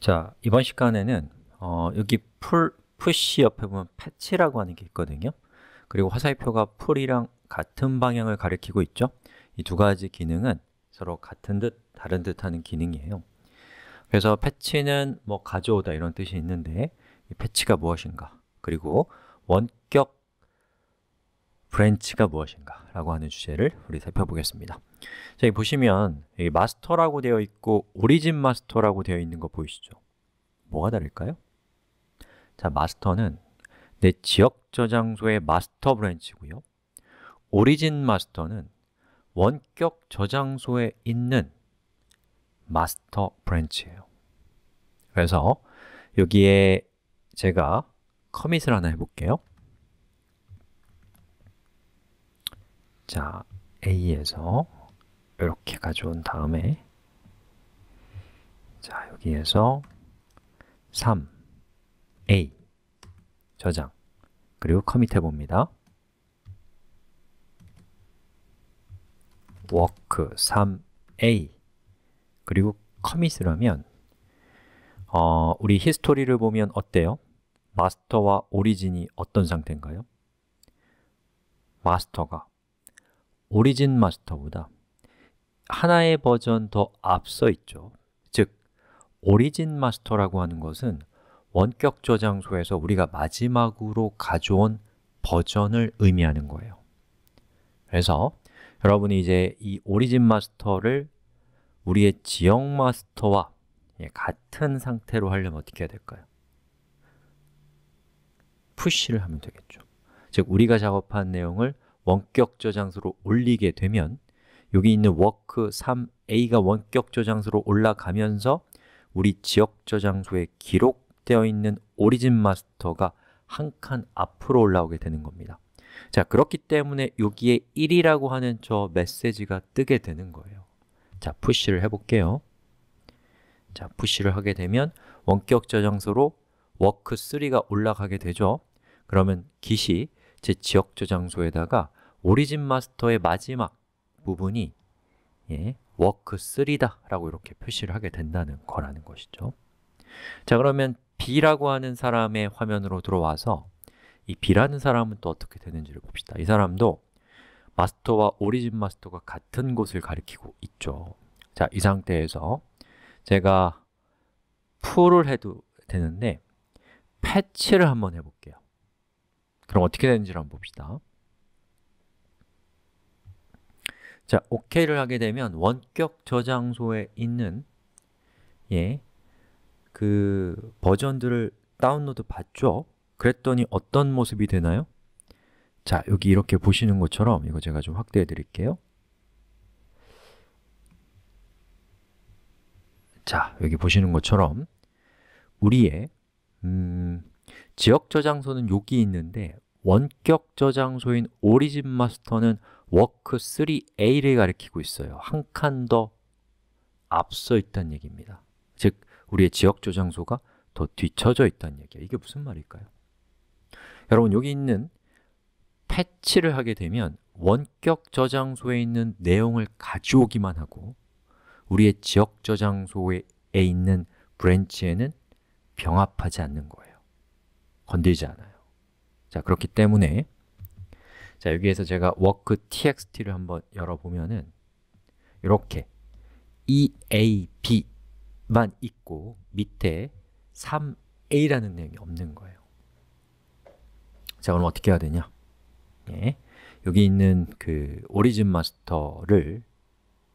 자, 이번 시간에는 어, 여기 풀, 푸시 옆에 보면 패치라고 하는 게 있거든요 그리고 화살표가 풀이랑 같은 방향을 가리키고 있죠 이 두 가지 기능은 서로 같은 듯 다른 듯 하는 기능이에요 그래서 패치는 뭐 가져오다 이런 뜻이 있는데 이 패치가 무엇인가 그리고 원격 브랜치가 무엇인가 라고 하는 주제를 우리 살펴보겠습니다 자, 여기 보시면 여기 마스터라고 되어 있고 오리진 마스터라고 되어 있는 거 보이시죠? 뭐가 다를까요? 자, 마스터는 내 지역 저장소의 마스터 브랜치고요 오리진 마스터는 원격 저장소에 있는 마스터 브랜치예요 그래서 여기에 제가 커밋을 하나 해볼게요 자, A에서 이렇게 가져온 다음에 자, 여기에서 3 A 저장 그리고 커밋해 봅니다. 워크 3a 그리고 커밋을 하면 어, 우리 히스토리를 보면 어때요? 마스터와 오리진이 어떤 상태인가요? 마스터가 오리진 마스터보다 하나의 버전 더 앞서 있죠 즉, 오리진 마스터라고 하는 것은 원격 저장소에서 우리가 마지막으로 가져온 버전을 의미하는 거예요 그래서 여러분이 이제 이 오리진 마스터를 우리의 지역 마스터와 예, 같은 상태로 하려면 어떻게 해야 될까요? 푸시를 하면 되겠죠 즉, 우리가 작업한 내용을 원격 저장소로 올리게 되면 여기 있는 워크 3a가 원격 저장소로 올라가면서 우리 지역 저장소에 기록되어 있는 오리진 마스터가 한 칸 앞으로 올라오게 되는 겁니다 자, 그렇기 때문에 여기에 1이라고 하는 저 메시지가 뜨게 되는 거예요 자, 푸시를 해볼게요 자, 푸시를 하게 되면 원격 저장소로 워크3가 올라가게 되죠 그러면 git이 제 지역 저장소에다가 오리진 마스터의 마지막 부분이 예, 워크3다 라고 이렇게 표시를 하게 된다는 거라는 것이죠 자 그러면 B라고 하는 사람의 화면으로 들어와서 이 B라는 사람은 또 어떻게 되는지를 봅시다 이 사람도 마스터와 오리진 마스터가 같은 곳을 가리키고 있죠 자, 이 상태에서 제가 풀을 해도 되는데 패치를 한번 해볼게요 그럼 어떻게 되는지를 한번 봅시다 자, OK를 하게 되면 원격 저장소에 있는 예, 그 버전들을 다운로드 받죠? 그랬더니 어떤 모습이 되나요? 자, 여기 이렇게 보시는 것처럼 이거 제가 좀 확대해 드릴게요 자, 여기 보시는 것처럼 우리의 음, 지역 저장소는 여기 있는데 원격 저장소인 오리진 마스터는 워크 3a를 가리키고 있어요 한 칸 더 앞서 있다는 얘기입니다 즉, 우리의 지역 저장소가 더 뒤쳐져 있다는 얘기야 이게 무슨 말일까요? 여러분, 여기 있는 패치를 하게 되면 원격 저장소에 있는 내용을 가져오기만 하고 우리의 지역 저장소에 있는 브랜치에는 병합하지 않는 거예요 건들지 않아요 자, 그렇기 때문에 자, 여기에서 제가 work txt를 한번 열어보면은 이렇게 eab만 있고 밑에 3a라는 내용이 없는 거예요. 자, 그럼 어떻게 해야 되냐? 예. 여기 있는 그 오리진 마스터를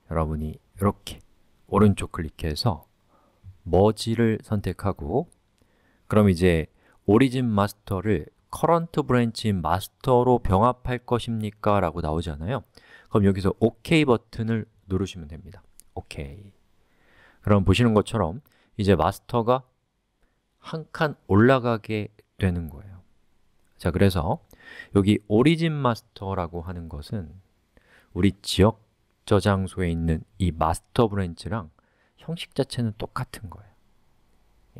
여러분이 이렇게 오른쪽 클릭해서 머지를 선택하고 그럼 이제 오리진 마스터를 current b r a 인 master로 병합할 것입니까? 라고 나오잖아요 그럼 여기서 OK 버튼을 누르시면 됩니다 OK 그럼 보시는 것처럼 이제 마스터가 한 칸 올라가게 되는 거예요 자, 그래서 여기 origin master라고 하는 것은 우리 지역 저장소에 있는 이 master 브랜치랑 형식 자체는 똑같은 거예요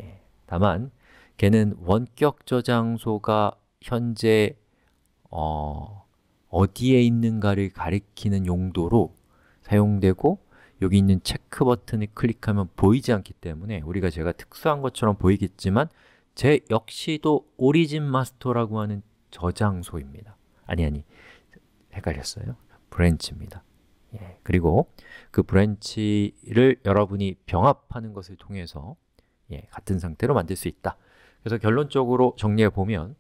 예, 다만 걔는 원격 저장소가 현재 어, 어디에 있는가를 가리키는 용도로 사용되고 여기 있는 체크 버튼을 클릭하면 보이지 않기 때문에 우리가 제가 특수한 것처럼 보이겠지만 제 역시도 오리진 마스터라고 하는 저장소입니다 아니 아니 헷갈렸어요 브랜치입니다 예, 그리고 그 브랜치를 여러분이 병합하는 것을 통해서 예, 같은 상태로 만들 수 있다 그래서 결론적으로 정리해 보면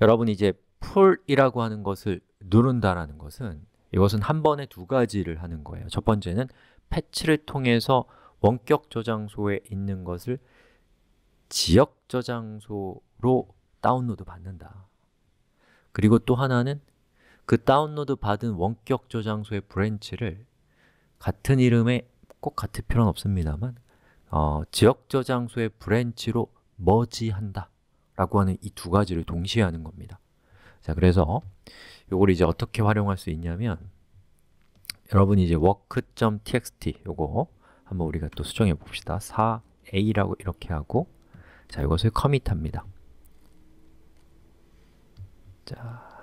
여러분이 제 풀이라고 하는 것을 누른다라는 것은 이것은 한 번에 두 가지를 하는 거예요 첫 번째는 패치를 통해서 원격 저장소에 있는 것을 지역 저장소로 다운로드 받는다 그리고 또 하나는 그 다운로드 받은 원격 저장소의 브랜치를 같은 이름에 꼭 같을 필요는 없습니다만 어, 지역 저장소의 브랜치로 머지한다 라고 하는 이 두 가지를 동시에 하는 겁니다 자 그래서 요걸 이제 어떻게 활용할 수 있냐면 여러분이 이제 work.txt 요거 한번 우리가 또 수정해 봅시다 4a라고 이렇게 하고 자 이것을 커밋합니다 자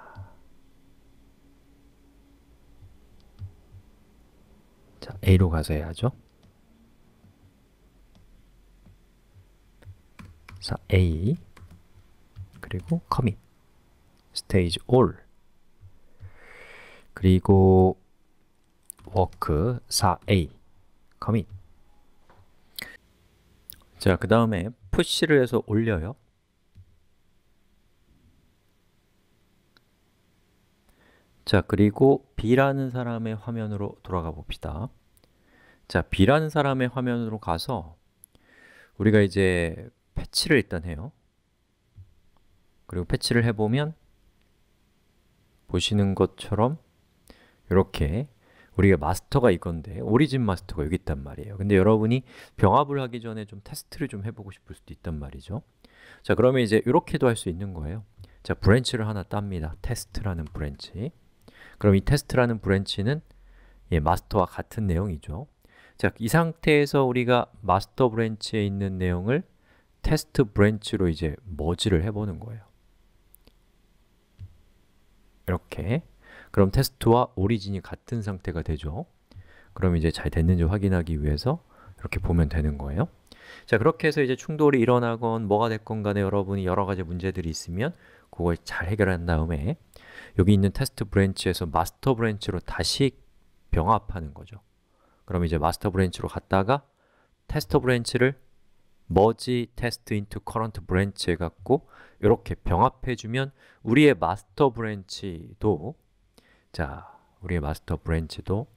자, A로 가서 해야죠. 자, A 그리고 commit, stage all, 그리고 work 4a, commit. 자, 그 다음에 push를 해서 올려요. 자, 그리고 B라는 사람의 화면으로 돌아가 봅시다. 자, B라는 사람의 화면으로 가서 우리가 이제 패치를 일단 해요. 그리고 패치를 해보면 보시는 것처럼 이렇게 우리가 마스터가 이건데 오리진 마스터가 여기 있단 말이에요 근데 여러분이 병합을 하기 전에 좀 테스트를 좀 해보고 싶을 수도 있단 말이죠 자 그러면 이제 이렇게도 할 수 있는 거예요 자 브랜치를 하나 땁니다 테스트라는 브랜치 그럼 이 테스트라는 브랜치는 예, 마스터와 같은 내용이죠 자, 이 상태에서 우리가 마스터 브랜치에 있는 내용을 테스트 브랜치로 이제 머지를 해보는 거예요 이렇게 그럼 테스트와 오리진이 같은 상태가 되죠 그럼 이제 잘 됐는지 확인하기 위해서 이렇게 보면 되는 거예요 자 그렇게 해서 이제 충돌이 일어나건 뭐가 됐건 간에 여러분이 여러 가지 문제들이 있으면 그걸 잘 해결한 다음에 여기 있는 테스트 브랜치에서 마스터 브랜치로 다시 병합하는 거죠 그럼 이제 마스터 브랜치로 갔다가 테스트 브랜치를 머지 테스트 인 e 커런트 브랜치 해갖고 이렇게 병합해주면 우리의 마스터 브랜치도 자, 우리의 마스터 브랜치도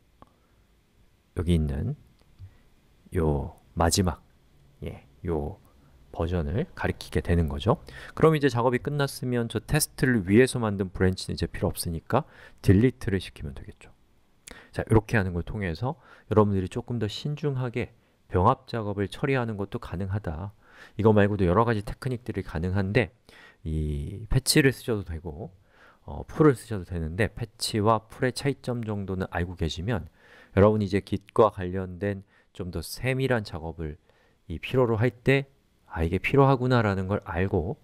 여기 있는 요 마지막 예, 요 버전을 가리키게 되는 거죠. 그럼 이제 작업이 끝났으면 저 테스트를 위해서 만든 브랜치는 이제 필요 없으니까 딜리트를 시키면 되겠죠. 자, 이렇게 하는 걸 통해서 여러분들이 조금 더 신중하게 병합 작업을 처리하는 것도 가능하다. 이거 말고도 여러 가지 테크닉들이 가능한데 이 패치를 쓰셔도 되고 어, 풀을 쓰셔도 되는데 패치와 풀의 차이점 정도는 알고 계시면 여러분이 이제 Git과 관련된 좀 더 세밀한 작업을 이 필요로 할 때 아, 이게 필요하구나 라는 걸 알고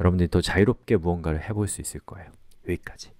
여러분들이 더 자유롭게 무언가를 해볼 수 있을 거예요. 여기까지.